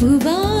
பிரபுவா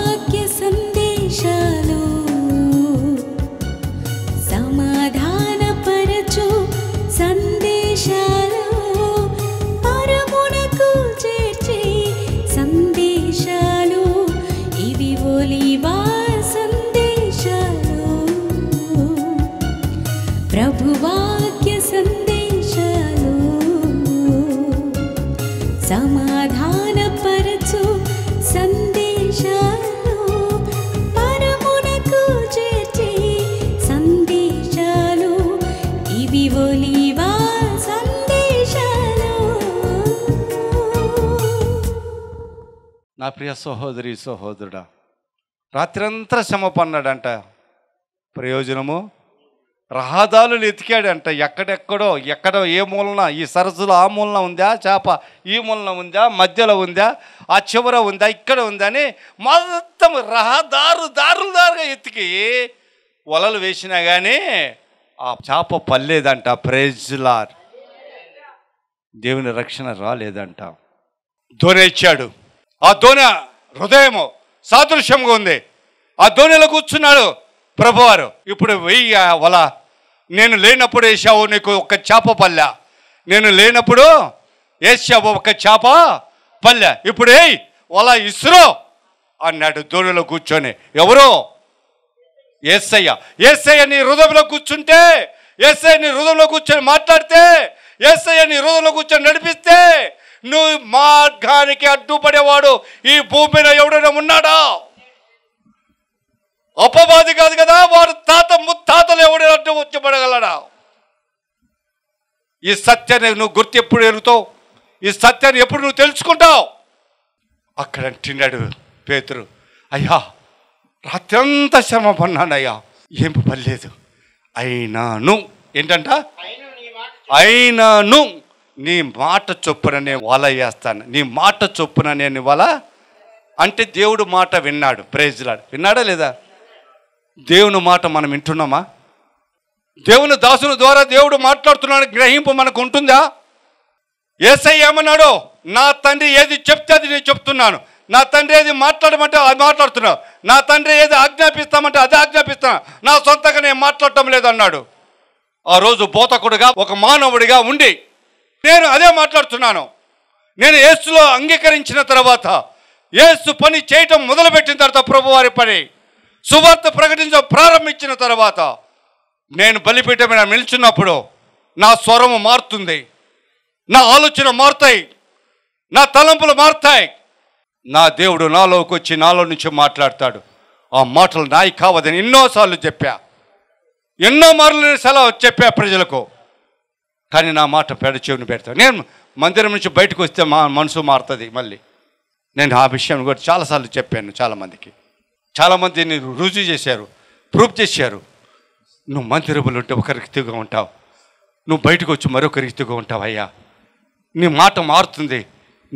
నా ప్రియ సహోదరి సహోదరుడా రాత్రంతా శ్రమ పన్నాడంట ప్రయోజనము రహదారులు ఎతికాడంట ఎక్కడెక్కడో ఎక్కడో ఏ మూలన ఈ సరస్సులో ఆ మూలన ఉందా చేప ఈ మూలన ఉందా మధ్యలో ఉందా ఆ చివర ఉందా ఇక్కడ ఉందా అని మొత్తం రహదారు దారులు దారుగా ఎతికి వలలు వేసినా కానీ ఆ చేప పల్లేదంట ప్రేజ్లార్ దేవుని రక్షణ రాలేదంట దొరేచ్చాడు ఆ దోణ హృదయము సాదృశ్యంగా ఉంది ఆ దోణిలో కూర్చున్నాడు ప్రభువారు ఇప్పుడు వెయ్యి వల నేను లేనప్పుడు వేసావు నీకు ఒక చేప పల్లె నేను లేనప్పుడు వేసావు ఒక చేప పల్లె ఇప్పుడు ఏయ్ వల ఇస్రో అన్నాడు దోణిలో కూర్చొని ఎవరు ఏసయ్య ఏసయ్య నీ హృదయంలో కూర్చుంటే ఎస్ఐ నీ హృదయంలో కూర్చొని మాట్లాడితే ఎస్ఐ నీ హృదయంలో కూర్చొని నడిపిస్తే నువ్వు మార్గానికి అడ్డుపడేవాడు ఈ భూమి మీద ఎవడైనా ఉన్నాడా అపవాది కాదు కదా వారు తాత ముత్తాతలు ఎవడైనా అడ్డు వచ్చి ఈ సత్యాన్ని నువ్వు గుర్తు ఎప్పుడు ఎరుగుతావు ఈ సత్యాన్ని ఎప్పుడు నువ్వు తెలుసుకుంటావు అక్కడ తిన్నాడు పేతురు అయ్యా అత్యంత శ్రమ పన్నానయ్యా ఏం పర్లేదు అయినాను ఏంటంట అయినాను నీ మాట చొప్పున నేను వల వేస్తాను నీ మాట చొప్పున నేను వల అంటే దేవుడు మాట విన్నాడు ప్రేజ్లాడు విన్నాడా లేదా దేవుని మాట మనం వింటున్నామా దేవుని దాసుల ద్వారా దేవుడు మాట్లాడుతున్నాడు గ్రహింపు మనకు ఉంటుందా ఏసై ఏమన్నాడు నా తండ్రి ఏది చెప్తే అది నేను చెప్తున్నాను నా తండ్రి ఏది మాట్లాడమంటే అది మాట్లాడుతున్నావు నా తండ్రి ఏది ఆజ్ఞాపిస్తామంటే అది ఆజ్ఞాపిస్తాను నా సొంతగా నేను మాట్లాడటం లేదన్నాడు ఆ రోజు బోతకుడుగా ఒక మానవుడిగా ఉండి నేను అదే మాట్లాడుతున్నాను నేను యేసులో అంగీకరించిన తర్వాత యేసు పని చేయటం మొదలుపెట్టిన తర్వాత ప్రభువారి పని సువార్త ప్రకటించడం ప్రారంభించిన తర్వాత నేను బలిపీఠం మీద నిల్చున్నప్పుడు నా స్వరము మారుతుంది నా ఆలోచన మారుతాయి నా తలంపులు మారుతాయి నా దేవుడు నాలోకి వచ్చి నాలో నుంచి మాట్లాడతాడు ఆ మాటలు నాయి కావదని ఎన్నోసార్లు చెప్పా ఎన్నో మార్లు సెలవు చెప్పా ప్రజలకు కానీ నా మాట పెడ చెవిని పెడతాను నేను మందిరం నుంచి బయటకు వస్తే మా మనసు మారుతుంది మళ్ళీ నేను ఆ విషయం కూడా చాలాసార్లు చెప్పాను చాలామందికి చాలామంది నేను రుజువు చేశారు ప్రూఫ్ చేశారు నువ్వు మందిరములు ఉంటే ఒక రీతిగా ఉంటావు నువ్వు బయటకు వచ్చి మరొక రీతిగా ఉంటావు అయ్యా నీ మాట మారుతుంది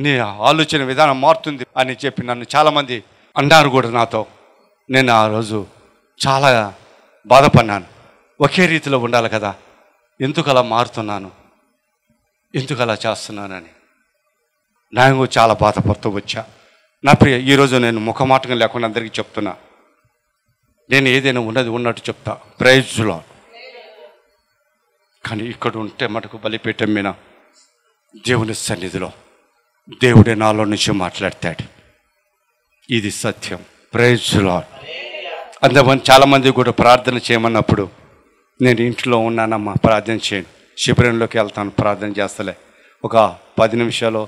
నీ ఆలోచన విధానం మారుతుంది అని చెప్పి నన్ను చాలామంది అన్నారు కూడా నాతో నేను ఆ రోజు చాలా బాధపడినాను ఒకే రీతిలో ఉండాలి కదా ఎందుకు అలా మారుతున్నాను ఎందుకు అలా చేస్తున్నానని నాకు చాలా బాధపడుతూ వచ్చా నా ప్రియ ఈరోజు నేను ముఖమాటకం లేకుండా అందరికీ చెప్తున్నా నేను ఏదైనా ఉన్నది ఉన్నట్టు చెప్తా ప్రైజ్లో కానీ ఇక్కడ ఉంటే మటుకు బలిపీఠం మీద దేవుని సన్నిధిలో దేవుడే నాలో నుంచి మాట్లాడతాడు ఇది సత్యం ప్రైజ్లో అందువల్ల చాలామంది కూడా ప్రార్థన చేయమన్నప్పుడు నేను ఇంట్లో ఉన్నానమ్మా ప్రార్థన చేయండి శిబిరంలోకి వెళ్తాను ప్రార్థన చేస్తలే ఒక పది నిమిషాలు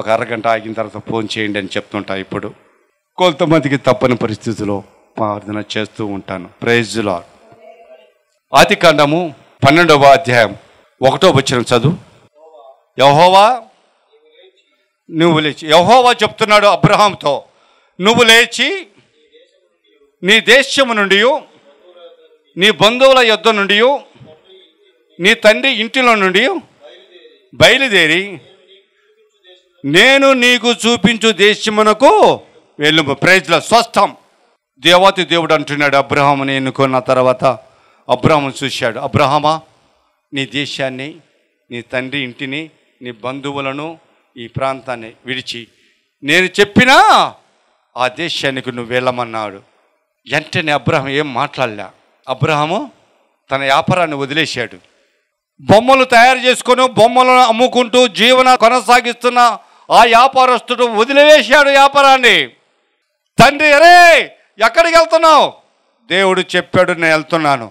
ఒక అరగంట ఆగిన తర్వాత ఫోన్ చేయండి అని చెప్తుంటా ఇప్పుడు కొంతమందికి తప్పని పరిస్థితుల్లో ప్రార్థన చేస్తూ ఉంటాను ప్రైజ్లో లాడ్ ఆది కాండము పన్నెండవ అధ్యాయం ఒకటో వచ్చిన చదువు యహోవా నువ్వు లేచి యహోవా చెప్తున్నాడు అబ్రహాంతో నువ్వు లేచి నీ దేశము నుండి నీ బంధువుల యుద్ధ నుండి నీ తండ్రి ఇంటిలో నుండి బయలుదేరి నేను నీకు చూపించు దేశమునకు వెళ్ళు ప్రజల స్వస్థం దేవాతి దేవుడు అంటున్నాడు అబ్రహాముని ఎన్నుకున్న తర్వాత అబ్రహాము చూశాడు అబ్రహమా నీ దేశాన్ని నీ తండ్రి ఇంటిని నీ బంధువులను ఈ ప్రాంతాన్ని విడిచి నేను చెప్పినా ఆ దేశానికి నువ్వు వెళ్ళమన్నాడు వెంటనే అబ్రహం ఏం మాట్లాడలే అబ్రహాము తన వ్యాపారాన్ని వదిలేశాడు బొమ్మలు తయారు చేసుకొని బొమ్మలను అమ్ముకుంటూ జీవన కొనసాగిస్తున్న ఆ వ్యాపారస్తుడు వదిలివేశాడు వ్యాపారాన్ని తండ్రి అరే ఎక్కడికి వెళ్తున్నావు దేవుడు చెప్పాడు నేను వెళ్తున్నాను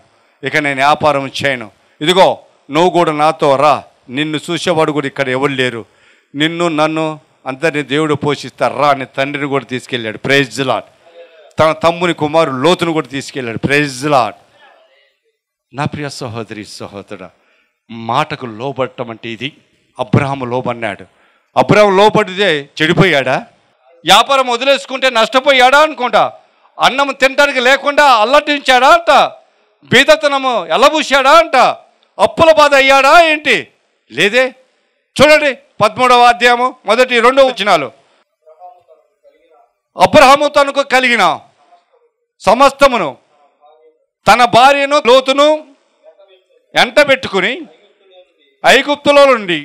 ఇక నేను వ్యాపారం చేయను ఇదిగో నువ్వు కూడా నాతో రా నిన్ను చూసేవాడు కూడా ఇక్కడ ఎవరు లేరు నిన్ను నన్ను అందరినీ దేవుడు పోషిస్తారు రా అని తండ్రిని కూడా తీసుకెళ్ళాడు ప్రైజ్ లాట్ తన తమ్ముని కుమారు లోతును కూడా తీసుకెళ్ళాడు ప్రైజ్ లాట్ నా ప్రియ సహోదరి సహోదరుడు మాటకు లోబడటం అంటే ఇది అబ్రహం లోబడినాడు అబ్రహం లోబడితే చెడిపోయాడా వ్యాపారం వదిలేసుకుంటే నష్టపోయాడా అనుకుంటా అన్నం తినడానికి లేకుండా అల్లటించాడా అంట బీదతనము ఎల్లబూశాడా అంట అప్పుల బాధ అయ్యాడా ఏంటి లేదే చూడండి పదమూడవ అధ్యాయము మొదటి రెండవ వచ్చినాలు అబ్రహము తనకు కలిగిన సమస్తమును తన భార్యను లోతును ఎంట పెట్టుకుని ఐగుప్తులో నుండి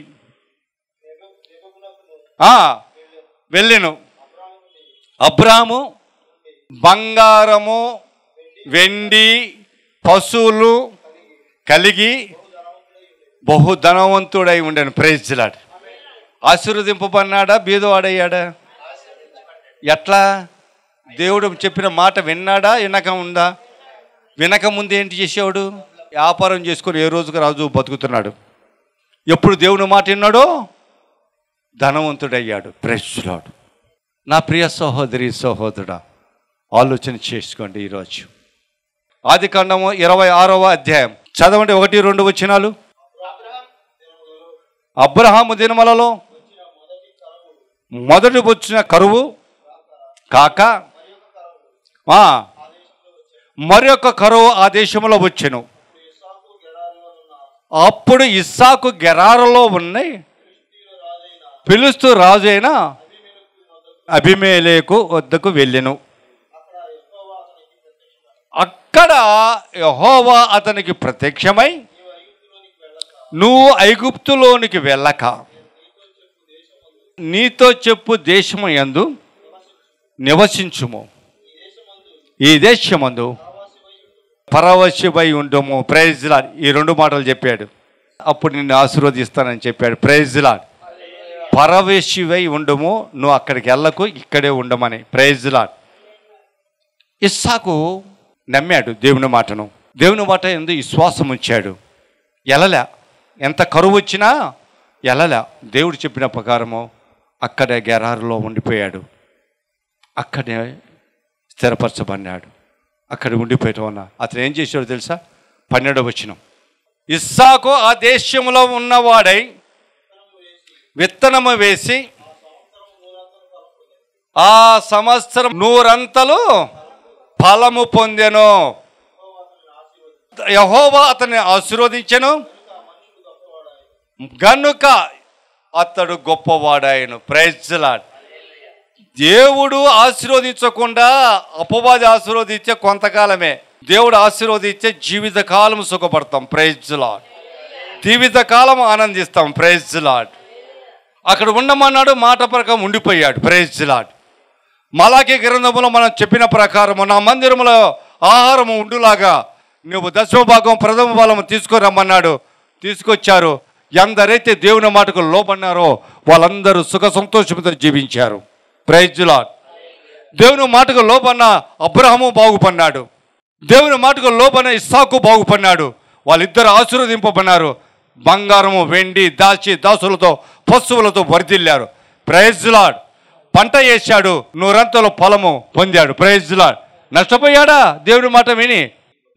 వెళ్ళాను అబ్రాము బంగారము వెండి పశువులు కలిగి బహుధనవంతుడై ఉండాను ప్రేజ్లాడు ఆశీర్వదింపబడినాడా బీదవాడయ్యాడా ఎట్లా దేవుడు చెప్పిన మాట విన్నాడా వినక ఉందా వినక ముందు ఏంటి చేసేవాడు వ్యాపారం చేసుకొని ఏ రోజుకు రాజు బతుకుతున్నాడు ఎప్పుడు దేవుని మాట విన్నాడో ధనవంతుడయ్యాడు ప్రెస్లాడు నా ప్రియ సహోదరి సహోదరుడ ఆలోచన చేసుకోండి ఈరోజు ఆది కాండము ఇరవై ఆరవ అధ్యాయం చదవండి ఒకటి రెండు వచ్చినాలు అబ్రహాము దినమలలో మొదటి వచ్చిన కరువు కాక మరొక కరువు ఆ దేశంలో వచ్చెను అప్పుడు ఇస్సాకు గెరారలో ఉన్నాయి పిలుస్తూ రాజు అభిమేలేకు వద్దకు వెళ్ళెను అక్కడ యహోవా అతనికి ప్రత్యక్షమై నువ్వు ఐగుప్తులోనికి వెళ్ళక నీతో చెప్పు దేశము ఎందు నివసించుము ఈ దేశమందు పరవశువై ఉండము ప్రైజ్ లాడ్ ఈ రెండు మాటలు చెప్పాడు అప్పుడు నిన్ను ఆశీర్వదిస్తానని చెప్పాడు ప్రైజ్ లాడ్ పరవశువై ఉండము నువ్వు అక్కడికి వెళ్ళకు ఇక్కడే ఉండమని ప్రైజ్ లాడ్ ఇస్సాకు నమ్మాడు దేవుని మాటను దేవుని మాట ఎందు విశ్వాసం ఉంచాడు ఎలలే ఎంత కరువు వచ్చినా ఎలలే దేవుడు చెప్పిన ప్రకారము అక్కడే గెరారులో ఉండిపోయాడు అక్కడే స్థిరపరచబడినాడు అక్కడ ఉండిపోయటం అన్న అతను ఏం చేశాడో తెలుసా పన్నెండవ వచనం ఇస్సాకు ఆ దేశంలో ఉన్నవాడై విత్తనము వేసి ఆ సంవత్సరం నూరంతలు ఫలము పొందెను యహోవా అతన్ని ఆశీర్వదించను గనుక అతడు గొప్పవాడాయను ప్రైజ్లాడ్ దేవుడు ఆశీర్వదించకుండా అపవాది ఆశీర్వదించే కొంతకాలమే దేవుడు ఆశీర్వదించే జీవితకాలం సుఖపడతాం ప్రైజ్ లాడ్ జీవితకాలం ఆనందిస్తాం ప్రైజ్ లాడ్ అక్కడ ఉండమన్నాడు మాట ప్రకారం ఉండిపోయాడు ప్రైజ్ లాడ్ మలాకి గ్రంథములో మనం చెప్పిన ప్రకారము నా మందిరంలో ఆహారము ఉండులాగా నువ్వు దశమ భాగం ప్రథమ బలము తీసుకురమ్మన్నాడు తీసుకొచ్చారు ఎందరైతే దేవుని మాటకు లోపడినారో వాళ్ళందరూ సుఖ సంతోషంతో జీవించారు ప్రైజ్లాడ్ దేవుని మాటకు లోపన్న అబ్రహము బాగుపడినాడు దేవుని మాటకు లోపన ఇస్సాకు బాగుపడినాడు వాళ్ళిద్దరు ఆశీర్వదింపబడినారు బంగారము వెండి దాచి దాసులతో పశువులతో వరిదిల్లారు ప్రైజ్లాడ్ పంట వేశాడు నూరంతలో పొలము పొందాడు ప్రైజ్లాడ్ నష్టపోయాడా దేవుడి మాట విని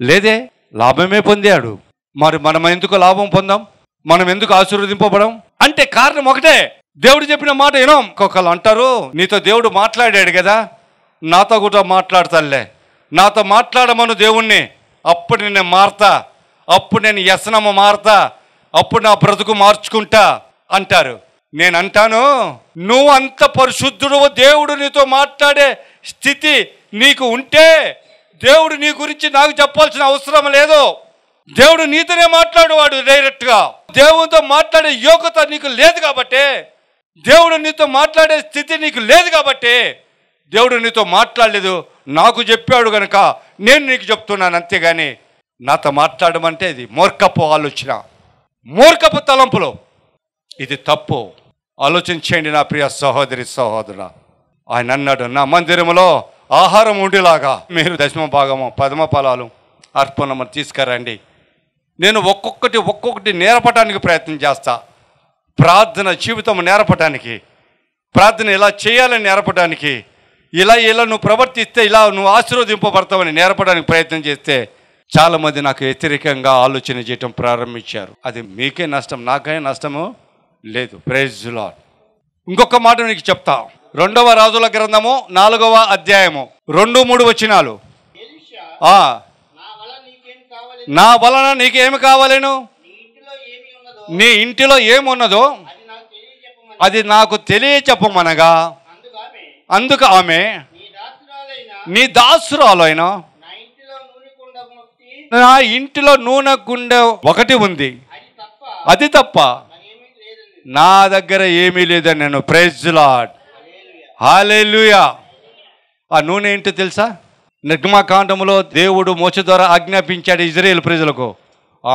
లేదే లాభమే పొందాడు మరి మనం ఎందుకు లాభం పొందాం మనం ఎందుకు ఆశీర్వదింపబడం అంటే కారణం ఒకటే దేవుడు చెప్పిన మాట ఏనో ఒకళ్ళు అంటారు నీతో దేవుడు మాట్లాడాడు కదా నాతో కూడా మాట్లాడతాలే నాతో మాట్లాడమను దేవుణ్ణి అప్పుడు నేను మారతా అప్పుడు నేను వ్యసనమ మారతా అప్పుడు నా బ్రతుకు మార్చుకుంటా అంటారు నేను అంటాను నువ్వు అంత పరిశుద్ధుడు దేవుడు నీతో మాట్లాడే స్థితి నీకు ఉంటే దేవుడు నీ గురించి నాకు చెప్పాల్సిన అవసరం లేదు దేవుడు నీతోనే మాట్లాడేవాడు డైరెక్ట్గా దేవుడితో మాట్లాడే యోగ్యత నీకు లేదు కాబట్టి దేవుడు నీతో మాట్లాడే స్థితి నీకు లేదు కాబట్టి దేవుడు నీతో మాట్లాడలేదు నాకు చెప్పాడు కనుక నేను నీకు చెప్తున్నాను అంతేగాని నాతో మాట్లాడమంటే ఇది మూర్ఖపు ఆలోచన మూర్ఖపు తలంపులు ఇది తప్పు ఆలోచించండి నా ప్రియ సహోదరి సహోదరు ఆయన అన్నాడు నా మందిరంలో ఆహారం ఉండేలాగా మీరు దశమ భాగము పదమ ఫలాలు అర్పణము తీసుకురండి నేను ఒక్కొక్కటి ఒక్కొక్కటి నేర్పడానికి ప్రయత్నం చేస్తాను ప్రార్థన జీవితం నేర్పడానికి ప్రార్థన ఇలా చేయాలని నేర్పడానికి ఇలా ఇలా నువ్వు ప్రవర్తిస్తే ఇలా నువ్వు ఆశీర్వదింపబడతావని నేర్పడానికి ప్రయత్నం చేస్తే చాలామంది నాకు వ్యతిరేకంగా ఆలోచన చేయటం ప్రారంభించారు అది మీకే నష్టం నాకే నష్టము లేదు ప్రేజ్లా ఇంకొక మాట నీకు చెప్తా రెండవ రాజుల గ్రంథము నాలుగవ అధ్యాయము రెండు మూడు వచ్చినాలు నా వలన నీకేమి కావాలేను నీ ఇంటిలో ఏమున్నదో అది నాకు తెలియచెప్పమనగా అందుకు ఆమె నీ దాసురాలైన నా ఇంటిలో నూనె గుండె ఒకటి ఉంది అది తప్ప నా దగ్గర ఏమీ లేదని నేను ప్రైజ్ లాడ్ హాలేలుయా ఆ నూనె ఏంటో తెలుసా నిర్గమాకాండంలో దేవుడు మోచ ద్వారా ఆజ్ఞాపించాడు ఇజ్రాయేల్ ప్రజలకు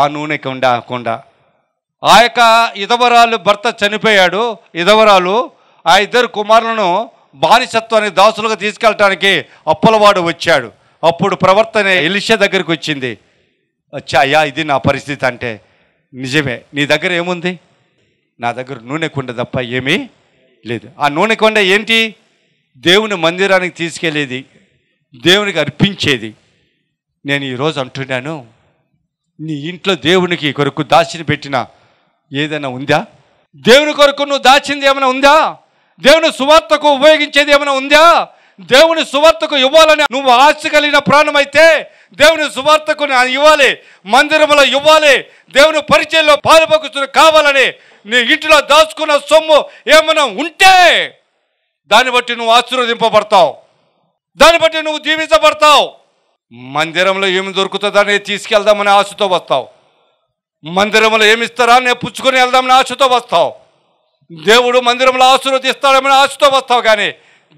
ఆ నూనె కొండ కొండ ఆ యొక్క ఇదవరాలు భర్త చనిపోయాడు ఇదవరాలు ఆ ఇద్దరు కుమారులను బానిసత్వాన్ని దాసులుగా తీసుకెళ్ళటానికి అప్పులవాడు వచ్చాడు అప్పుడు ప్రవర్తన ఎలిష దగ్గరికి వచ్చింది వచ్చాయా ఇది నా పరిస్థితి అంటే నిజమే నీ దగ్గర ఏముంది నా దగ్గర నూనె కొండ తప్ప ఏమీ లేదు ఆ నూనె కొండ ఏంటి దేవుని మందిరానికి తీసుకెళ్ళేది దేవునికి అర్పించేది నేను ఈరోజు అంటున్నాను నీ ఇంట్లో దేవునికి కొరకు దాచిని పెట్టిన ఏదైనా ఉందా దేవుని కొరకు నువ్వు దాచింది ఏమైనా ఉందా దేవుని సువార్తకు ఉపయోగించేది ఏమైనా ఉందా దేవుని సువార్తకు ఇవ్వాలని నువ్వు ఆశ కలిగిన ప్రాణం అయితే దేవుని సువార్తకు ఇవ్వాలి మందిరంలో ఇవ్వాలి దేవుని పరిచయంలో పాలుపకుతులు కావాలని నీ ఇంటిలో దాచుకున్న సొమ్ము ఏమైనా ఉంటే దాన్ని బట్టి నువ్వు ఆశీర్వదింపబడతావు దాన్ని బట్టి నువ్వు దీవించబడతావు మందిరంలో ఏమి దొరుకుతుందని తీసుకెళ్దామనే ఆశతో వస్తావు మందిరంలో ఏమిస్తారా నేను పుచ్చుకొని వెళ్దామని ఆశతో వస్తావు దేవుడు మందిరంలో ఆశీర్వదిస్తాడమని ఆశతో వస్తావు కానీ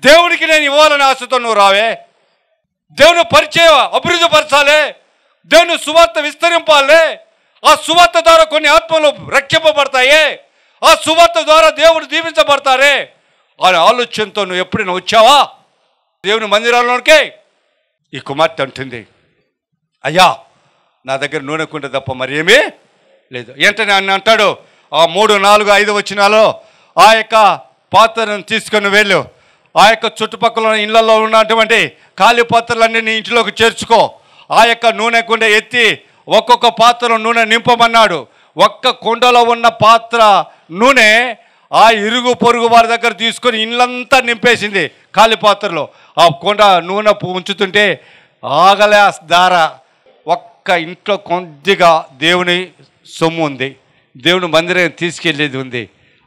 దేవుడికి నేను ఇవ్వాలని ఆశతో నువ్వు రావే దేవుని పరిచయం అభివృద్ధి పరచాలే దేవుని సువార్త విస్తరింపాలే ఆ సువార్త ద్వారా కొన్ని ఆత్మలు రక్షింపబడతాయే ఆ సువార్త ద్వారా దేవుడు దీవించబడతారే అనే ఆలోచనతో నువ్వు ఎప్పుడైనా వచ్చావా దేవుని మందిరాల్లోకే ఈ కుమార్తె అంటుంది అయ్యా నా దగ్గర నూనె తప్ప మరేమీ లేదు ఏంటని ఆయన అంటాడు ఆ మూడు నాలుగు ఐదు వచ్చినాలో ఆ యొక్క పాత్రను తీసుకొని వెళ్ళు ఆ యొక్క చుట్టుపక్కల ఇళ్లలో ఉన్నటువంటి ఖాళీ పాత్రలన్నీ నీ ఇంటిలోకి చేర్చుకో ఆ యొక్క నూనె కుండ ఎత్తి ఒక్కొక్క పాత్ర నూనె నింపమన్నాడు ఒక్క కుండలో ఉన్న పాత్ర నూనె ఆ ఇరుగు పొరుగు వారి దగ్గర తీసుకొని ఇళ్ళంతా నింపేసింది ఖాళీ పాత్రలో ఆ కొండ నూనె ఉంచుతుంటే ఆగలే దార ఒక్క ఇంట్లో కొద్దిగా దేవుని సొమ్ము ఉంది దేవుని మందిరం తీసుకెళ్ళేది ఉంది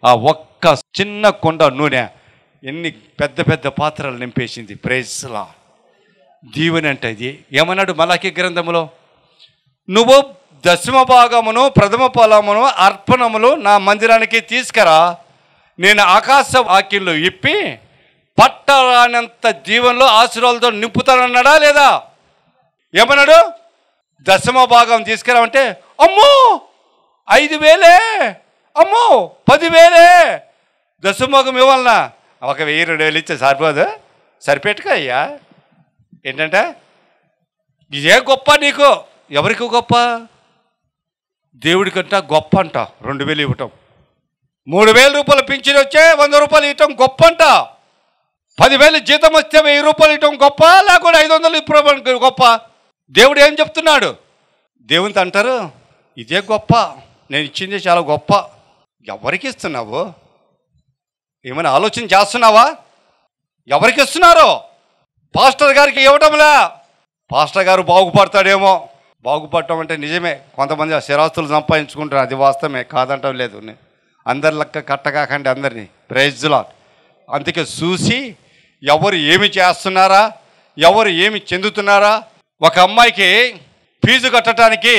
ఆ ఒక్క చిన్న కొండ నూనె ఎన్ని పెద్ద పెద్ద పాత్రలు నింపేసింది ప్రేస్లా దీవుని అంటే ఇది ఏమన్నాడు మలాఖీ గ్రంథములో నువ్వు దశమ భాగమును ప్రథమ ఫలమును అర్పణములు నా మందిరానికి తీసుకురా నేను ఆకాశ వాక్యంలో ఇప్పి పట్టరానంత జీవంలో ఆశీర్వాదంతో నింపుతానన్నాడా లేదా ఏమన్నాడు దశమ భాగం తీసుకురావంటే అమ్మో ఐదు వేలే అమ్మో పదివేలే దశమోగం ఇవ్వాలనా ఒక వెయ్యి రెండు వేలు ఇచ్చే సరిపోదు సరిపెట్టుకో అయ్యా ఏంటంటే ఇదే గొప్ప నీకు ఎవరికి గొప్ప దేవుడికంట గొప్ప అంట రెండు వేలు ఇవ్వటం మూడు వేల రూపాయలు పింఛన్ వచ్చే వంద రూపాయలు ఇవ్వటం గొప్ప అంట పదివేలు జీతం వస్తే వెయ్యి రూపాయలు ఇవ్వటం గొప్ప లేకుండా ఐదు వందలు ఇప్పుడు గొప్ప దేవుడు ఏం చెప్తున్నాడు దేవునితో అంటారు ఇదే గొప్ప నేను ఇచ్చింది చాలా గొప్ప ఎవరికి ఇస్తున్నావు ఏమైనా ఆలోచన చేస్తున్నావా ఎవరికి ఇస్తున్నారు పాస్టర్ గారికి ఇవ్వటంలా పాస్టర్ గారు బాగుపడతాడేమో బాగుపడటం అంటే నిజమే కొంతమంది ఆ స్థిరాస్తులు సంపాదించుకుంటారు అది వాస్తవమే కాదంటం లేదు అందరి లెక్క కట్టకాకండి అందరినీ ప్రైజ్లా అందుకే చూసి ఎవరు ఏమి చేస్తున్నారా ఎవరు ఏమి చెందుతున్నారా ఒక అమ్మాయికి ఫీజు కట్టడానికి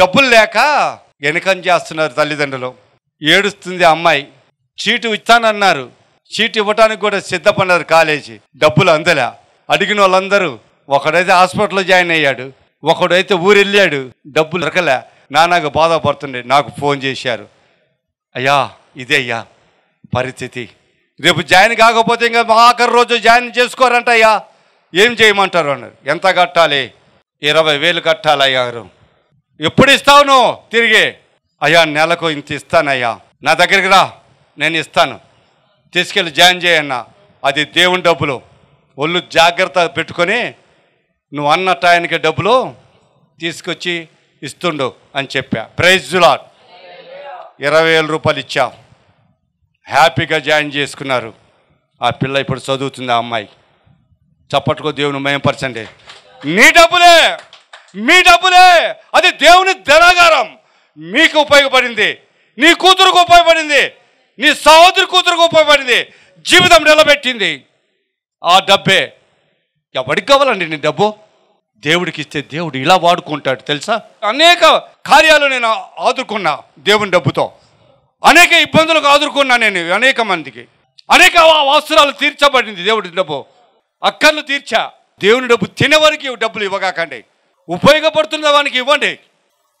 డబ్బులు లేక వెనకం చేస్తున్నారు తల్లిదండ్రులు ఏడుస్తుంది అమ్మాయి చీటు ఇస్తానన్నారు చీటు ఇవ్వటానికి కూడా సిద్ధపడ్డారు కాలేజీ డబ్బులు అందలే అడిగిన వాళ్ళందరూ ఒకడైతే హాస్పిటల్లో జాయిన్ అయ్యాడు ఒకడైతే ఊరెళ్ళాడు డబ్బులు దొరకలే నాన్నకు బాధపడుతుండే నాకు ఫోన్ చేశారు అయ్యా ఇదే అయ్యా పరిస్థితి రేపు జాయిన్ కాకపోతే ఇంకా ఆఖరి రోజు జాయిన్ చేసుకోరంట అయ్యా ఏం చేయమంటారు అన్నారు ఎంత కట్టాలి ఇరవై వేలు కట్టాలి అయ్యారు ఎప్పుడు ఇస్తావు నువ్వు తిరిగి అయ్యా నెలకు ఇంత ఇస్తానయ్యా నా దగ్గరికి రా నేను ఇస్తాను తీసుకెళ్ళి జాయిన్ చేయన్న అది దేవుని డబ్బులు ఒళ్ళు జాగ్రత్త పెట్టుకొని నువ్వు అన్న టయానికి డబ్బులు తీసుకొచ్చి ఇస్తుండు అని చెప్పా ప్రైజ్ జులాట్ ఇరవై వేల రూపాయలు ఇచ్చా హ్యాపీగా జాయిన్ చేసుకున్నారు ఆ పిల్ల ఇప్పుడు చదువుతుంది ఆ అమ్మాయి చప్పట్టుకో దేవుని పరచండి నీ డబ్బులే మీ డబ్బులే అది దేవుని ధనాగారం మీకు ఉపయోగపడింది నీ కూతురుకు ఉపయోగపడింది నీ సహోదరి కూతురుకు ఉపయోగపడింది జీవితం నిలబెట్టింది ఆ డబ్బే ఎవరికి కావాలండి నీ డబ్బు దేవుడికి ఇస్తే దేవుడు ఇలా వాడుకుంటాడు తెలుసా అనేక కార్యాలు నేను ఆదుకున్నా దేవుని డబ్బుతో అనేక ఇబ్బందులకు ఆదుకున్నా నేను అనేక మందికి అనేక అవసరాలు తీర్చబడింది దేవుడి డబ్బు అక్కర్లు తీర్చా దేవుని డబ్బు తినేవారికి డబ్బులు ఇవ్వగాకండి ఉపయోగపడుతున్న వానికి ఇవ్వండి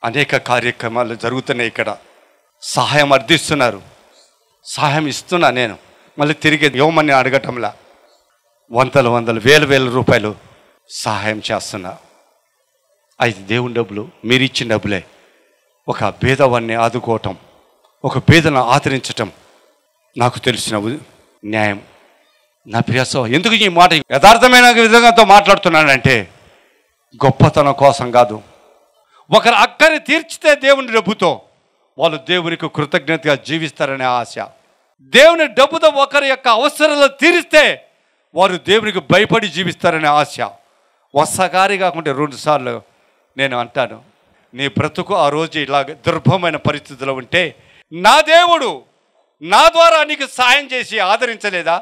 అనేక కార్యక్రమాలు జరుగుతున్నాయి ఇక్కడ సహాయం అర్థిస్తున్నారు సహాయం ఇస్తున్నా నేను మళ్ళీ తిరిగి ఇవ్వమని అడగటంలా వందలు వందలు వేల వేల రూపాయలు సహాయం చేస్తున్నా అయితే దేవుని డబ్బులు మీరు ఇచ్చిన డబ్బులే ఒక భేదవాన్ని ఆదుకోవటం ఒక భేదను ఆదరించటం నాకు తెలిసిన న్యాయం నా ప్రియాసం ఎందుకు ఈ మాట యథార్థమైన విధంగాతో మాట్లాడుతున్నానంటే గొప్పతనం కోసం కాదు ఒకరు అక్కని తీర్చితే దేవుని డబ్బుతో వాళ్ళు దేవునికి కృతజ్ఞతగా జీవిస్తారనే ఆశ దేవుని డబ్బుతో ఒకరి యొక్క అవసరాలు తీరిస్తే వారు దేవునికి భయపడి జీవిస్తారనే ఆశ ఒక్కసారి కాకుండా రెండుసార్లు నేను అంటాను నీ బ్రతుకు ఆ రోజు ఇలాగ దుర్భమైన పరిస్థితిలో ఉంటే నా దేవుడు నా ద్వారా నీకు సాయం చేసి ఆదరించలేదా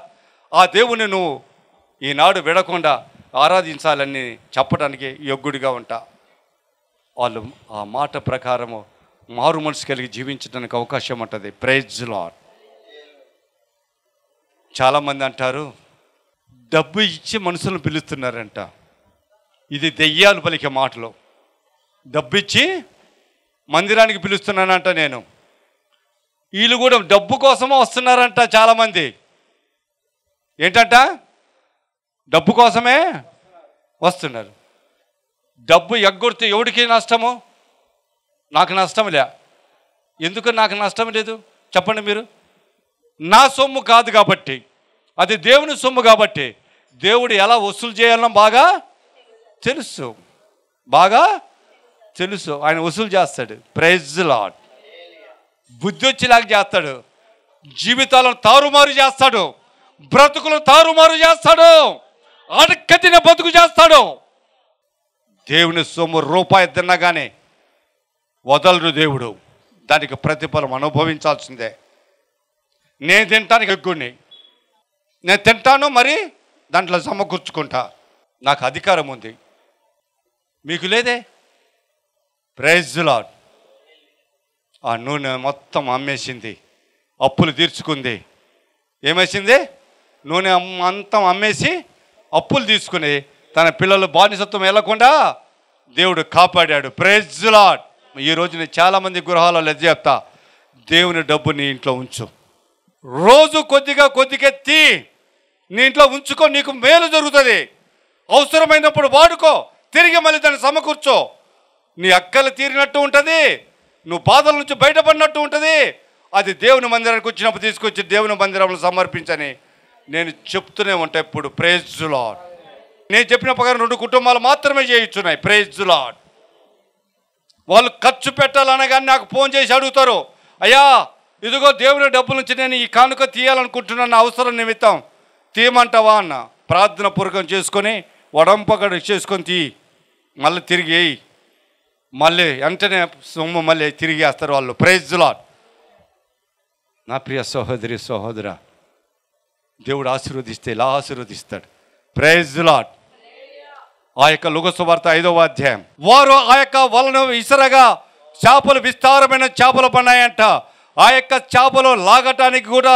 ఆ దేవుని నువ్వు ఈనాడు విడకుండా ఆరాధించాలని చెప్పడానికి యోగ్యుడిగా ఉంటా వాళ్ళు ఆ మాట ప్రకారము మారు మనసు కలిగి జీవించడానికి అవకాశం ఉంటుంది ప్రైజ్ లాడ్ చాలామంది అంటారు డబ్బు ఇచ్చి మనుషులను పిలుస్తున్నారంట ఇది దెయ్యాలు పలికే మాటలు డబ్బు ఇచ్చి మందిరానికి పిలుస్తున్నానంట నేను వీళ్ళు కూడా డబ్బు కోసమో వస్తున్నారంట చాలామంది ఏంటంట డబ్బు కోసమే వస్తున్నారు డబ్బు ఎగ్గొడితే ఎవడికి నష్టము నాకు నష్టం లే ఎందుకు నాకు నష్టం లేదు చెప్పండి మీరు నా సొమ్ము కాదు కాబట్టి అది దేవుని సొమ్ము కాబట్టి దేవుడు ఎలా వసూలు చేయాలన్నా బాగా తెలుసు బాగా తెలుసు ఆయన వసూలు చేస్తాడు ప్రైజ్ లాడ్ బుద్ధి వచ్చేలాగా చేస్తాడు జీవితాలను తారుమారు చేస్తాడు బ్రతుకులు తారుమారు చేస్తాడు అడకతిన బతుకు చేస్తాడు దేవుని సొమ్ము రూపాయి తిన్నగానే వదలరు దేవుడు దానికి ప్రతిఫలం అనుభవించాల్సిందే నేను తింటానికి ఎక్కువని నేను తింటాను మరి దాంట్లో సమకూర్చుకుంటా నాకు అధికారం ఉంది మీకు లేదే ప్రైజ్ ఆ నూనె మొత్తం అమ్మేసింది అప్పులు తీర్చుకుంది ఏమేసింది నూనె అంతం అమ్మేసి అప్పులు తీసుకుని తన పిల్లలు బానిసత్వం వెళ్లకుండా దేవుడు కాపాడాడు ప్రెజ్లాడ్ ఈ రోజు నేను చాలామంది గృహాలలో లెజ్ చెప్తా దేవుని డబ్బు నీ ఇంట్లో ఉంచు రోజు కొద్దిగా కొద్దిగెత్తి నీ ఇంట్లో ఉంచుకో నీకు మేలు జరుగుతుంది అవసరమైనప్పుడు వాడుకో తిరిగి మళ్ళీ దాన్ని సమకూర్చో నీ అక్కలు తీరినట్టు ఉంటుంది నువ్వు బాధల నుంచి బయటపడినట్టు ఉంటుంది అది దేవుని మందిరానికి వచ్చినప్పుడు తీసుకొచ్చి దేవుని మందిరంలో సమర్పించని నేను చెప్తూనే ఉంటా ఇప్పుడు ప్రేజ్ జులాడ్ నేను చెప్పిన ప్రకారం రెండు కుటుంబాలు మాత్రమే చేయించున్నాయి ప్రేజ్ జులాడ్ వాళ్ళు ఖర్చు కానీ నాకు ఫోన్ చేసి అడుగుతారు అయ్యా ఇదిగో దేవుని డబ్బుల నుంచి నేను ఈ కానుక తీయాలనుకుంటున్నాను అవసరం నిమిత్తం తీయమంటావా అన్న ప్రార్థన పూర్వకం చేసుకొని వడంపగడు చేసుకొని తీ మళ్ళీ తిరిగి వేయి మళ్ళీ వెంటనే సొమ్ము మళ్ళీ తిరిగి వేస్తారు వాళ్ళు ప్రైజ్ లాట్ నా ప్రియ సహోదరి సహోదరా దేవుడు ఆశీర్వదిస్తే ఇలా ఆశీర్వదిస్తాడు ప్రైజ్ లాట్ ఆ యొక్క లుగసువార్త ఐదవ అధ్యాయం వారు ఆ యొక్క వలను ఇసరగా చేపలు విస్తారమైన చేపలు పన్నాయంట ఆ యొక్క చేపలు లాగటానికి కూడా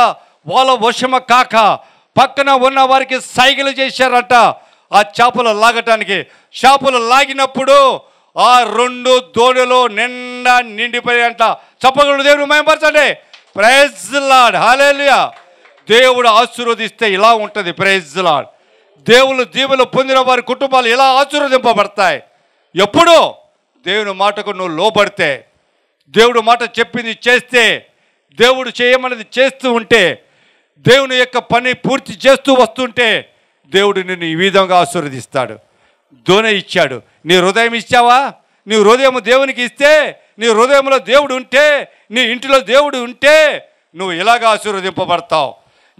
వాళ్ళ వశమ కాక పక్కన ఉన్న వారికి సైకిల్ చేశారట ఆ చేపలు లాగటానికి చేపలు లాగినప్పుడు ఆ రెండు దోణిలో నిండా నిండిపోయాయంట చెప్పగలడు దేవుడు మేమపరచండి ప్రైజ్ లాడ్ హాలేలియా దేవుడు ఆశీర్వదిస్తే ఇలా ఉంటుంది ప్రేజ్లా దేవుడు దీవులు పొందిన వారి కుటుంబాలు ఇలా ఆశీర్వదింపబడతాయి ఎప్పుడూ దేవుని మాటకు నువ్వు లోబడితే దేవుడు మాట చెప్పింది చేస్తే దేవుడు చేయమన్నది చేస్తూ ఉంటే దేవుని యొక్క పని పూర్తి చేస్తూ వస్తుంటే దేవుడు నిన్ను ఈ విధంగా ఆశీర్వదిస్తాడు దోన ఇచ్చాడు నీ హృదయం ఇచ్చావా నీ హృదయం దేవునికి ఇస్తే నీ హృదయంలో దేవుడు ఉంటే నీ ఇంటిలో దేవుడు ఉంటే నువ్వు ఇలాగ ఆశీర్వదింపబడతావు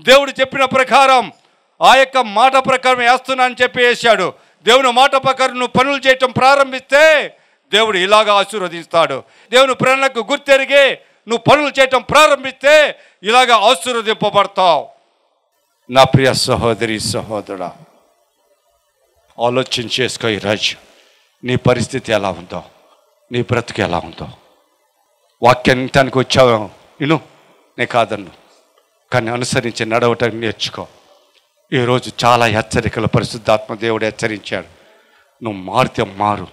దేవుడు చెప్పిన ప్రకారం ఆ యొక్క మాట ప్రకారం వేస్తున్నా అని చెప్పి వేశాడు దేవుని మాట ప్రకారం నువ్వు పనులు చేయటం ప్రారంభిస్తే దేవుడు ఇలాగ ఆశీర్వదిస్తాడు దేవుని ప్రేరణకు గుర్తెరిగి నువ్వు పనులు చేయటం ప్రారంభిస్తే ఇలాగ ఆశీర్వదింపబడతావు నా ప్రియ సహోదరి సహోదరు ఆలోచన చేసుకో ఈరోజు నీ పరిస్థితి ఎలా ఉందో నీ బ్రతుకు ఎలా ఉందో వాక్యానికి వచ్చావు ఇను నీ కాదన్ను కానీ అనుసరించి నడవటం నేర్చుకో ఈరోజు చాలా హెచ్చరికలు పరిశుద్ధాత్మ దేవుడు హెచ్చరించాడు నువ్వు మారితే మారు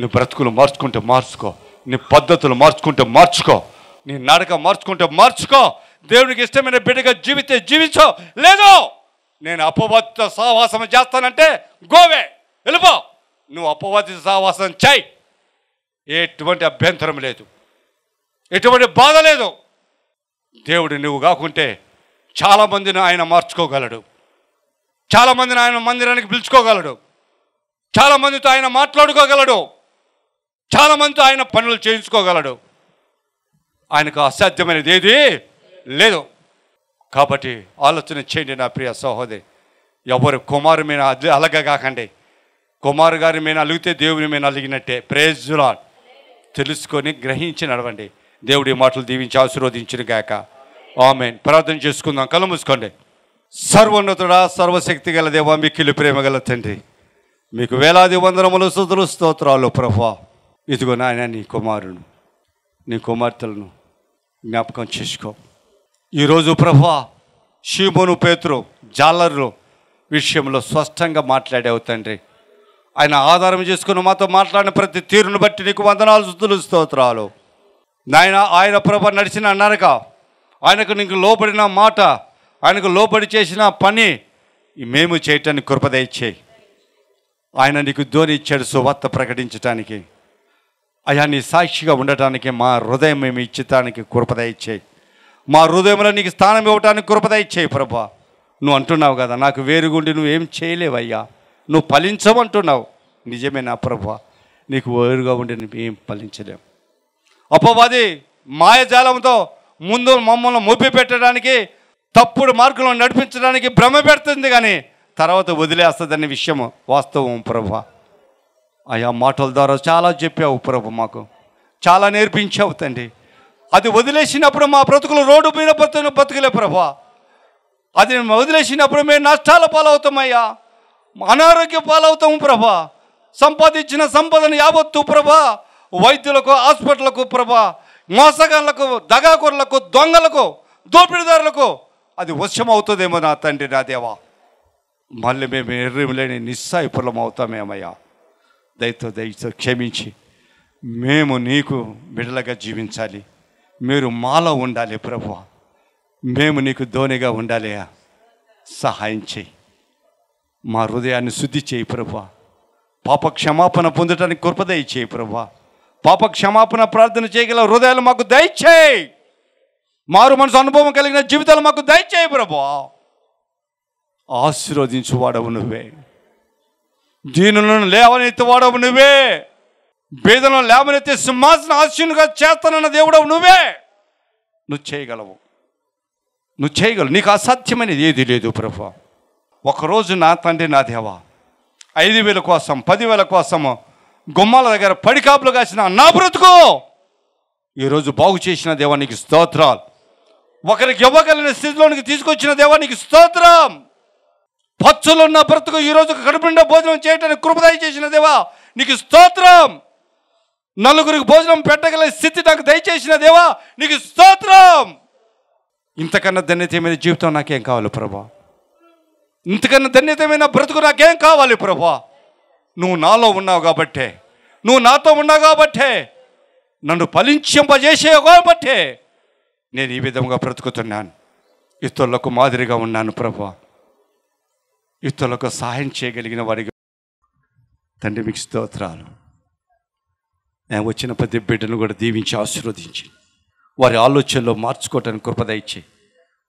నీ బ్రతుకులు మార్చుకుంటే మార్చుకో నీ పద్ధతులు మార్చుకుంటే మార్చుకో నీ నడక మార్చుకుంటే మార్చుకో దేవునికి ఇష్టమైన బిడ్డగా జీవితే జీవించో లేదో నేను అపవాదితో సహవాసం చేస్తానంటే గోవే వెళ్ళిపో నువ్వు అపవాది సహవాసం చేయి ఎటువంటి అభ్యంతరం లేదు ఎటువంటి బాధ లేదు దేవుడు నువ్వు కాకుంటే చాలామందిని ఆయన మార్చుకోగలడు చాలామందిని ఆయన మందిరానికి పిలుచుకోగలడు చాలామందితో ఆయన మాట్లాడుకోగలడు చాలామందితో ఆయన పనులు చేయించుకోగలడు ఆయనకు అసాధ్యమైనది ఏది లేదు కాబట్టి ఆలోచన చేయండి నా ప్రియ సహోదరి ఎవరు కుమారు మీద అలగ కాకండి కుమారు గారి మీద అలిగితే దేవుని మీద అలిగినట్టే ప్రేజులా తెలుసుకొని గ్రహించి నడవండి దేవుడి మాటలు దీవించి ఆశీర్వదించిన గాక ఆమె ప్రార్థన చేసుకుందాం కళ్ళు మూసుకోండి సర్వోన్నతుడా సర్వశక్తి గల దేవ మిక్కిలు ప్రేమ గల తండ్రి మీకు వేలాది వందనములు సుతులు స్తోత్రాలు ప్రభా ఇదిగో నాయన నీ కుమారును నీ కుమార్తెలను జ్ఞాపకం చేసుకో ఈరోజు ప్రభా షీమోను పేతురు జాలర్లు విషయంలో స్పష్టంగా మాట్లాడావు తండ్రి ఆయన ఆధారం చేసుకుని మాతో మాట్లాడిన ప్రతి తీరును బట్టి నీకు వందనాలు సుతులు స్తోత్రాలు నాయన ఆయన ప్రభ నడిచిన నరక ఆయనకు నీకు లోబడిన మాట ఆయనకు లోబడి చేసిన పని మేము చేయటానికి కృపదయచేయి ఆయన నీకు ధోని ఇచ్చాడు సువార్త ప్రకటించటానికి అయా నీ సాక్షిగా ఉండటానికి మా హృదయం మేము ఇచ్చటానికి కృపదయచేయి మా హృదయంలో నీకు స్థానం ఇవ్వటానికి కృపదయచేయి ప్రభా నువ్వు అంటున్నావు కదా నాకు వేరుగుండి నువ్వేం చేయలేవయ్యా నువ్వు ఫలించమంటున్నావు నిజమే నా ప్రభ నీకు వేరుగా ఉండి ఏం ఫలించలేవు అపవాది మాయజాలంతో ముందు మమ్మల్ని మోపి పెట్టడానికి తప్పుడు మార్గంలో నడిపించడానికి భ్రమ పెడుతుంది కానీ తర్వాత వదిలేస్తుందనే విషయం వాస్తవం ప్రభు ఆయా మాటల ద్వారా చాలా చెప్పావు ప్రభు మాకు చాలా నేర్పించావు తండ్రి అది వదిలేసినప్పుడు మా బ్రతుకులు రోడ్డు మీద బ్రతుకులు బ్రతుకులే ప్రభు అది వదిలేసినప్పుడు మేము నష్టాల పాలవుతామయ్యా అనారోగ్య పాలవుతాము ప్రభా సంపాదించిన సంపదను యావత్తు ప్రభా వైద్యులకు హాస్పిటల్కు ప్రభా మోసగాళ్లకు దగాకూరలకు దొంగలకు దోపిడిదారులకు అది వశ్యమవుతుందేమో నా తండ్రి నా దేవా మళ్ళీ మేము ఎర్రం లేని నిస్సాయిపులం అవుతామేమయ్యా దయతో దయతో క్షమించి మేము నీకు బిడలగా జీవించాలి మీరు మాలో ఉండాలి ప్రభు మేము నీకు ధోనిగా ఉండాలి సహాయం చేయి మా హృదయాన్ని శుద్ధి చేయి ప్రభు పాప క్షమాపణ పొందటానికి కృపదయ చేయి ప్రభా పాప క్షమాపణ ప్రార్థన చేయగల హృదయాలు మాకు దయచేయి మారు మనసు అనుభవం కలిగిన జీవితాలు మాకు దయచేయి ప్రభా వాడవు నువ్వే దీనులను లేవనెత్తి వాడవు నువ్వే బేదలను లేవనెత్తి సింహాసన ఆశీనుగా చేస్తానన్న దేవుడవు నువ్వే నువ్వు చేయగలవు నువ్వు చేయగలవు నీకు అసాధ్యమైనది ఏది లేదు ప్రభా ఒకరోజు నా తండ్రి నా దేవా ఐదు వేల కోసం పదివేల కోసము గుమ్మాల దగ్గర పడికాపులు కాసిన నా బ్రతుకు ఈరోజు బాగు చేసిన దేవానికి స్తోత్రాలు ఒకరికి ఇవ్వగలిగిన స్థితిలోనికి తీసుకొచ్చిన దేవానికి స్తోత్రం పచ్చులున్న బ్రతుకు ఈరోజు కడుపుండా భోజనం చేయటానికి కృపదాయి చేసిన దేవా నీకు స్తోత్రం నలుగురికి భోజనం పెట్టగల స్థితి నాకు దయచేసిన దేవా నీకు స్తోత్రం ఇంతకన్నా ధన్యతమైన జీవితం నాకేం కావాలి ప్రభా ఇంతకన్నా ధన్యతమైన బ్రతుకు నాకేం కావాలి ప్రభా నువ్వు నాలో ఉన్నావు కాబట్టే నువ్వు నాతో ఉన్నావు కాబట్టే నన్ను ఫలించింపజేసే కాబట్టే నేను ఈ విధంగా బ్రతుకుతున్నాను ఇతరులకు మాదిరిగా ఉన్నాను ప్రభు ఇతరులకు సహాయం చేయగలిగిన వాడిగా తండ్రి మీకు స్తోత్రాలు నేను వచ్చిన ప్రతి బిడ్డను కూడా దీవించి ఆశీర్వదించి వారి ఆలోచనలో మార్చుకోవటానికి ఇచ్చి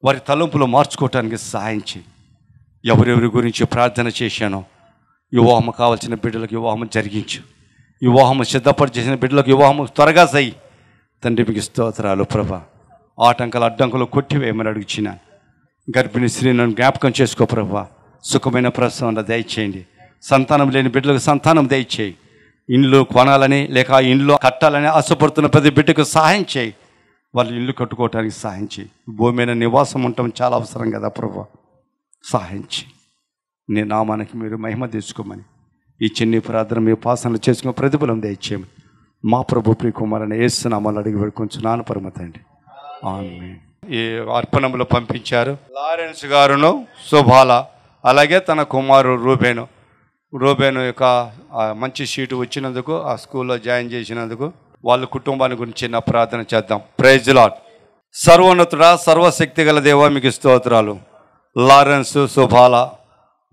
వారి తలంపులో మార్చుకోవటానికి సహాయం చేయి ఎవరెవరి గురించి ప్రార్థన చేశానో వివాహము కావలసిన బిడ్డలకు వివాహం జరిగించు వివాహము సిద్ధపడి చేసిన బిడ్డలకు వివాహము త్వరగా చేయి తండ్రి మీకు స్తోత్రాలు ప్రభ ఆటంకాలు అడ్డంకులు కొట్టివేయమని అడుగుచిన గర్భిణి స్త్రీలను జ్ఞాపకం చేసుకో ప్రభ సుఖమైన ప్రసవంలో దయచేయండి సంతానం లేని బిడ్డలకు సంతానం దయచేయి ఇండ్లు కొనాలని లేక ఇండ్లు కట్టాలని ఆశపడుతున్న ప్రతి బిడ్డకు సహాయం చేయి వాళ్ళు ఇల్లు కట్టుకోవటానికి సహాయం చేయి భూమి మీద నివాసం ఉండటం చాలా అవసరం కదా ప్రభు సహాయం చేయి నీ నామానికి మీరు మహిమ తెచ్చుకోమని ఈ చిన్ని ప్రార్థన మీ ఉపాసనలు చేసుకుని ప్రతిఫలం దయచేయమని మా ప్రభు ప్రియకుమారని ఏసునామాలు అడిగి పెడుకుంటున్నాను అండి ఈ అర్పణములు పంపించారు లారెన్స్ గారును శుభాల అలాగే తన కుమారుడు రూబేను రూబేను యొక్క మంచి సీటు వచ్చినందుకు ఆ స్కూల్లో జాయిన్ చేసినందుకు వాళ్ళ కుటుంబాన్ని గురించి నా ప్రార్థన చేద్దాం ప్రైజ్ లాట్ సర్వోన్నతుడా సర్వశక్తి గల దేవ మీకు స్తోత్రాలు లారెన్స్ శుభాల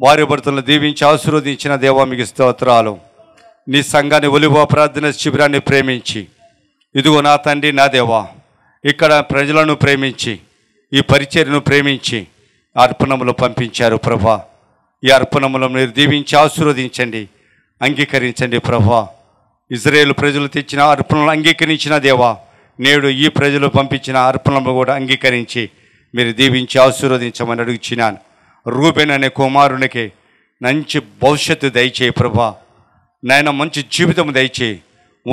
వారి భర్తలను దీవించి ఆశీర్వదించిన దేవా మీకు స్తోత్రాలు నీ సంఘాన్ని ఒలివ ప్రార్థన శిబిరాన్ని ప్రేమించి ఇదిగో నా తండ్రి నా దేవా ఇక్కడ ప్రజలను ప్రేమించి ఈ పరిచర్ను ప్రేమించి అర్పణములు పంపించారు ప్రభా ఈ అర్పణములను మీరు దీవించి ఆశీర్వదించండి అంగీకరించండి ప్రభా ఇజ్రాయేల్ ప్రజలు తెచ్చిన అర్పణలు అంగీకరించిన దేవా నేడు ఈ ప్రజలు పంపించిన అర్పణలు కూడా అంగీకరించి మీరు దీవించి ఆశీర్వదించమని అడుగుచున్నాను రూబెన్ అనే కుమారునికి మంచి భవిష్యత్తు దయచేయి ప్రభా నాయన మంచి జీవితం దయచేయి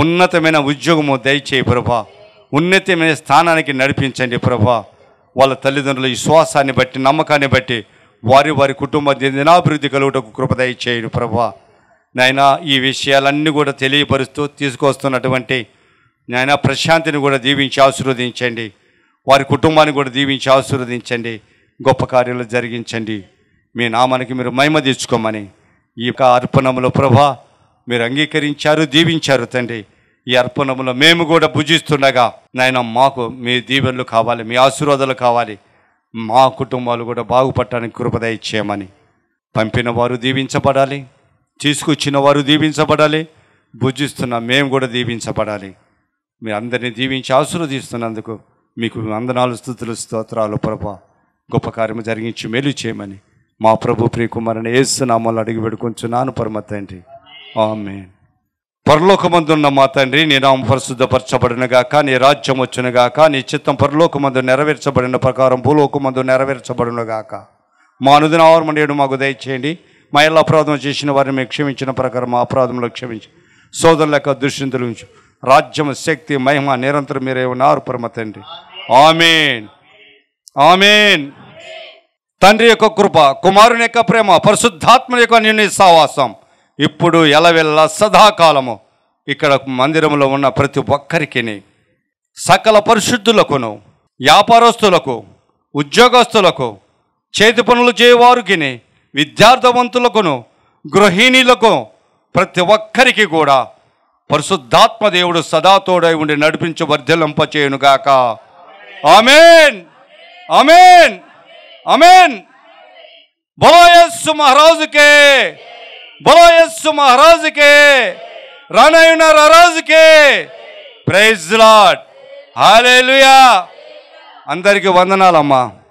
ఉన్నతమైన ఉద్యోగము దయచేయి ప్రభా ఉన్నతమైన స్థానానికి నడిపించండి ప్రభా వాళ్ళ తల్లిదండ్రుల విశ్వాసాన్ని బట్టి నమ్మకాన్ని బట్టి వారి వారి కుటుంబ దినాభివృద్ధి కలుగుటకు కృపదయ దయచేయండి ప్రభా నాయన ఈ విషయాలన్నీ కూడా తెలియపరుస్తూ తీసుకొస్తున్నటువంటి నాయన ప్రశాంతిని కూడా దీవించి ఆశీర్వదించండి వారి కుటుంబాన్ని కూడా దీవించి ఆశీర్వదించండి గొప్ప కార్యాలు జరిగించండి మీ నామానికి మీరు మహిమ తెచ్చుకోమని ఈ యొక్క అర్పణములో ప్రభా మీరు అంగీకరించారు దీవించారు తండ్రి ఈ అర్పణములో మేము కూడా భుజిస్తుండగా నాయన మాకు మీ దీవెనలు కావాలి మీ ఆశీర్వాదాలు కావాలి మా కుటుంబాలు కూడా బాగుపడటానికి కృపదయ చేయమని పంపిన వారు దీవించబడాలి తీసుకొచ్చిన వారు దీవించబడాలి భుజిస్తున్న మేము కూడా దీవించబడాలి మీ అందరినీ దీవించి ఆశీర్వదిస్తున్నందుకు మీకు వందనాలు స్థుతులు స్తోత్రాలు ప్రభా గొప్ప కార్యము జరిగించి మేలు చేయమని మా ప్రభు ఏసు ఏసునామాలు అడిగి పెడుకుంటున్నాను పరమ తండ్రి ఆమె పరలోకమందున్న మా తండ్రి నీ నామ పరిశుద్ధపరచబడిన గాక నీ రాజ్యం వచ్చిన గాక నీ చిత్తం పరలోకమందు నెరవేర్చబడిన ప్రకారం భూలోకమందు నెరవేర్చబడిన గాక మా అనుదిన ఆవరణ మాకు దయచేయండి మా ఇళ్ళ అపరాధం చేసిన వారిని మేము క్షమించిన ప్రకారం మా అపరాధంలో క్షమించి సోదరుల యొక్క దృష్టిని తొలగించు రాజ్యం శక్తి మహిమ నిరంతరం మీరే ఉన్నారు పరమ తండ్రి ఆమెన్ ఆమెన్ తండ్రి యొక్క కృప కుమారుని యొక్క ప్రేమ పరిశుద్ధాత్మ యొక్క నిర్ణయ సావాసం ఇప్పుడు ఎలవెల్ల సదాకాలము ఇక్కడ మందిరంలో ఉన్న ప్రతి ఒక్కరికి సకల పరిశుద్ధులకును వ్యాపారస్తులకు ఉద్యోగస్తులకు చేతి పనులు చేయవారికి విద్యార్థవంతులకును గృహిణీలకు ప్రతి ఒక్కరికి కూడా పరిశుద్ధాత్మ దేవుడు సదాతోడై ఉండి నడిపించి వర్ధలింపచేయునుగాక ఆమెన్ अमीन अमीन बोलो यस्सु महाराज के बोलो यस्सु महाराज के राणा राज के ప్రైజ్ లాడ్ హాలేలుయా అందరికీ వందనాలమ్మా